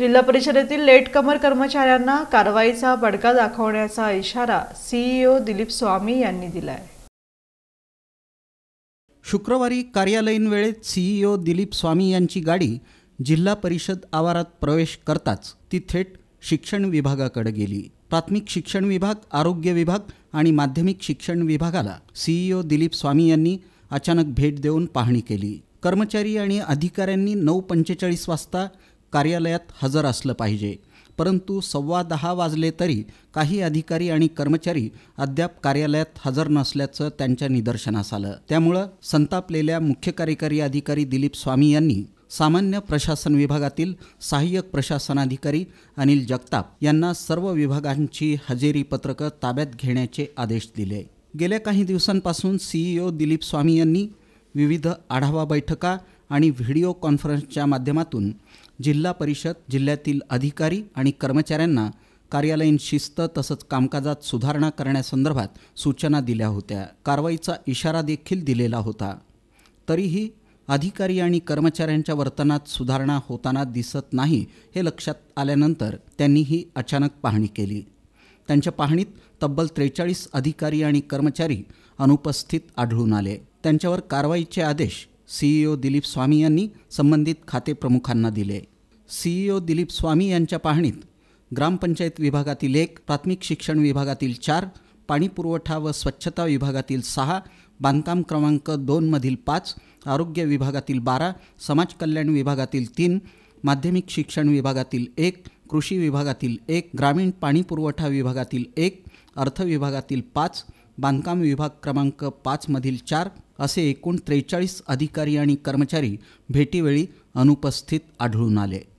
जिल्हा परिषदेतील लेट कमर कर्मचाऱ्यांना कारवाईचा बडका दाखवण्याचा इशारा सीईओ e दिलीप स्वामी यांनी दिलाय शुक्रवारी कार्यालयीन वेळेत सीईओ e दिलीप स्वामी यांची गाडी जिल्हा परिषद आवारात प्रवेश करताच ती थेट शिक्षण विभागाकडे गेली प्राथमिक शिक्षण विभाग आरोग्य विभाग आणि माध्यमिक शिक्षण विभागाला सीईओ e दिलीप स्वामी यांनी अचानक भेट देऊन पाहणी केली कर्मचारी आणि अधिकाऱ्यांनी नऊ पंचेचाळीस वाजता कार्यालयात हजर असलं पाहिजे परंतु सव्वा दहा वाजले तरी काही अधिकारी आणि कर्मचारी अद्याप कार्यालयात हजर नसल्याचं त्यांच्या निदर्शनास आलं त्यामुळं संतापलेल्या मुख्य कार्यकारी अधिकारी दिलीप स्वामी यांनी सामान्य प्रशासन विभागातील सहाय्यक प्रशासनाधिकारी अनिल जगताप यांना सर्व विभागांची हजेरी पत्रकं ताब्यात घेण्याचे आदेश दिले गेल्या काही दिवसांपासून सीईओ दिलीप स्वामी यांनी विविध आढावा बैठका आणि व्हिडिओ कॉन्फरन्सच्या माध्यमातून जिल्हा परिषद जिल्ह्यातील अधिकारी आणि कर्मचाऱ्यांना कार्यालयीन शिस्त तसंच कामकाजात सुधारणा करण्यासंदर्भात सूचना दिल्या होत्या कारवाईचा इशारा देखील दिलेला होता तरीही अधिकारी आणि कर्मचाऱ्यांच्या वर्तनात सुधारणा होताना दिसत नाही हे लक्षात आल्यानंतर त्यांनी ही अचानक पाहणी केली त्यांच्या पाहणीत तब्बल त्रेचाळीस अधिकारी आणि कर्मचारी अनुपस्थित आढळून आले त्यांच्यावर कारवाईचे आदेश सीईओ दिलीप स्वामी यांनी संबंधित खाते प्रमुखांना दिले सीईओ दिलीप स्वामी यांच्या पाहणीत ग्रामपंचायत विभागातील एक प्राथमिक शिक्षण विभागातील चार पाणीपुरवठा व स्वच्छता विभागातील सहा बांधकाम क्रमांक दोनमधील पाच आरोग्य विभागातील बारा समाज कल्याण विभागातील तीन माध्यमिक शिक्षण विभागातील एक कृषी विभागातील एक ग्रामीण पाणीपुरवठा विभागातील एक अर्थ विभागातील पाच बांधकाम विभाग क्रमांक पाचमधील चार असे एकूण त्रेचाळीस अधिकारी आणि कर्मचारी भेटीवेळी अनुपस्थित आढळून आले